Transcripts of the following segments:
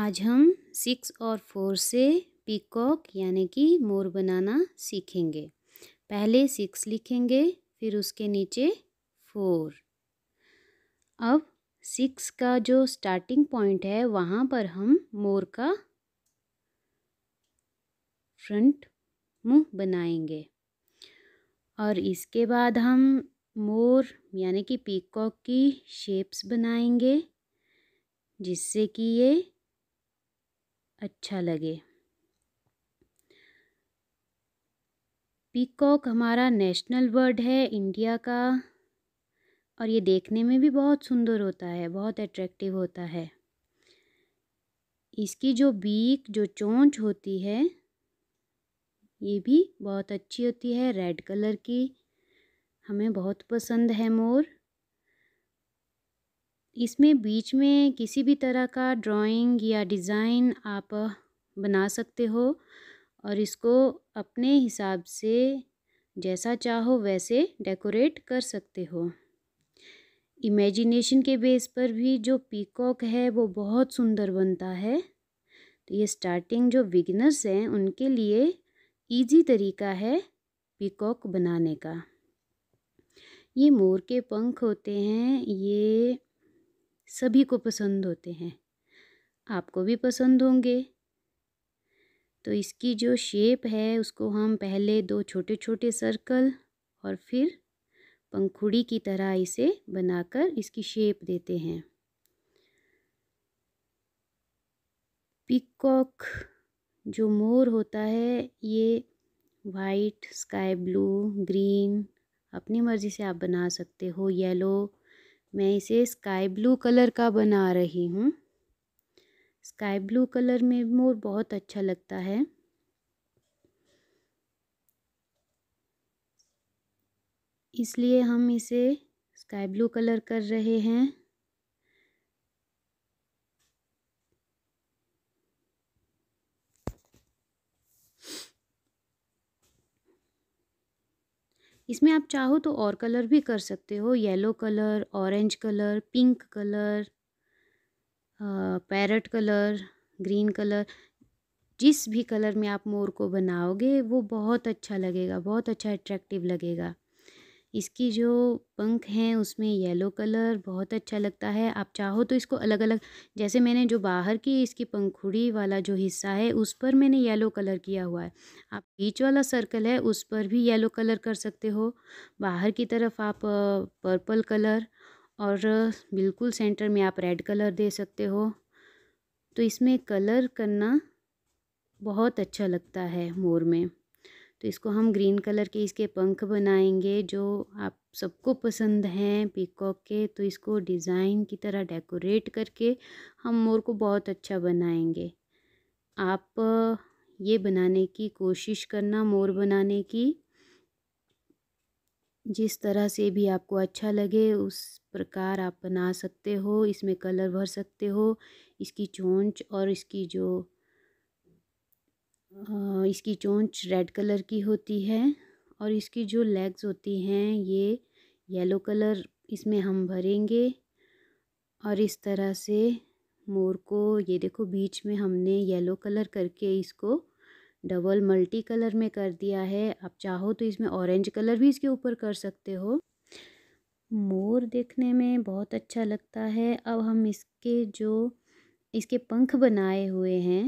आज हम सिक्स और फोर से पीकॉक यानी कि मोर बनाना सीखेंगे पहले सिक्स लिखेंगे फिर उसके नीचे फोर अब सिक्स का जो स्टार्टिंग पॉइंट है वहाँ पर हम मोर का फ्रंट मुंह बनाएंगे और इसके बाद हम मोर यानी कि पीकॉक की शेप्स बनाएंगे जिससे कि ये अच्छा लगे पीकॉक हमारा नेशनल बर्ड है इंडिया का और ये देखने में भी बहुत सुंदर होता है बहुत अट्रैक्टिव होता है इसकी जो बीक जो चोंच होती है ये भी बहुत अच्छी होती है रेड कलर की हमें बहुत पसंद है मोर इसमें बीच में किसी भी तरह का ड्राइंग या डिज़ाइन आप बना सकते हो और इसको अपने हिसाब से जैसा चाहो वैसे डेकोरेट कर सकते हो इमेजिनेशन के बेस पर भी जो पीकॉक है वो बहुत सुंदर बनता है तो ये स्टार्टिंग जो बिगिनर्स हैं उनके लिए इजी तरीका है पीकॉक बनाने का ये मोर के पंख होते हैं ये सभी को पसंद होते हैं आपको भी पसंद होंगे तो इसकी जो शेप है उसको हम पहले दो छोटे छोटे सर्कल और फिर पंखुड़ी की तरह इसे बनाकर इसकी शेप देते हैं पिकॉक जो मोर होता है ये वाइट स्काई ब्लू ग्रीन अपनी मर्ज़ी से आप बना सकते हो येलो मैं इसे स्काई ब्लू कलर का बना रही हूँ स्काई ब्लू कलर में मोर बहुत अच्छा लगता है इसलिए हम इसे स्काई ब्लू कलर कर रहे हैं इसमें आप चाहो तो और कलर भी कर सकते हो yellow colour orange colour pink colour parrot colour green colour जिस भी कलर में आप मोर को बनाओगे वो बहुत अच्छा लगेगा बहुत अच्छा अट्रैक्टिव लगेगा इसकी जो पंख हैं उसमें येलो कलर बहुत अच्छा लगता है आप चाहो तो इसको अलग अलग जैसे मैंने जो बाहर की इसकी पंखुड़ी वाला जो हिस्सा है उस पर मैंने येलो कलर किया हुआ है आप बीच वाला सर्कल है उस पर भी येलो कलर कर सकते हो बाहर की तरफ आप पर्पल कलर और बिल्कुल सेंटर में आप रेड कलर दे सकते हो तो इसमें कलर करना बहुत अच्छा लगता है मोर में तो इसको हम ग्रीन कलर के इसके पंख बनाएंगे जो आप सबको पसंद हैं पीकॉक के तो इसको डिज़ाइन की तरह डेकोरेट करके हम मोर को बहुत अच्छा बनाएंगे आप ये बनाने की कोशिश करना मोर बनाने की जिस तरह से भी आपको अच्छा लगे उस प्रकार आप बना सकते हो इसमें कलर भर सकते हो इसकी चोंच और इसकी जो हाँ, इसकी चोंच रेड कलर की होती है और इसकी जो लेग्स होती हैं ये येलो कलर इसमें हम भरेंगे और इस तरह से मोर को ये देखो बीच में हमने येलो कलर करके इसको डबल मल्टी कलर में कर दिया है आप चाहो तो इसमें ऑरेंज कलर भी इसके ऊपर कर सकते हो मोर देखने में बहुत अच्छा लगता है अब हम इसके जो इसके पंख बनाए हुए हैं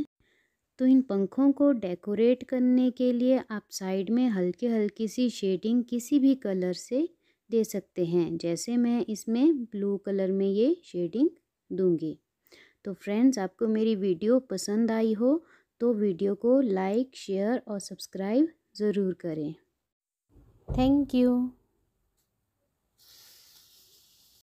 तो इन पंखों को डेकोरेट करने के लिए आप साइड में हल्के हल्की सी शेडिंग किसी भी कलर से दे सकते हैं जैसे मैं इसमें ब्लू कलर में ये शेडिंग दूंगी तो फ्रेंड्स आपको मेरी वीडियो पसंद आई हो तो वीडियो को लाइक शेयर और सब्सक्राइब ज़रूर करें थैंक यू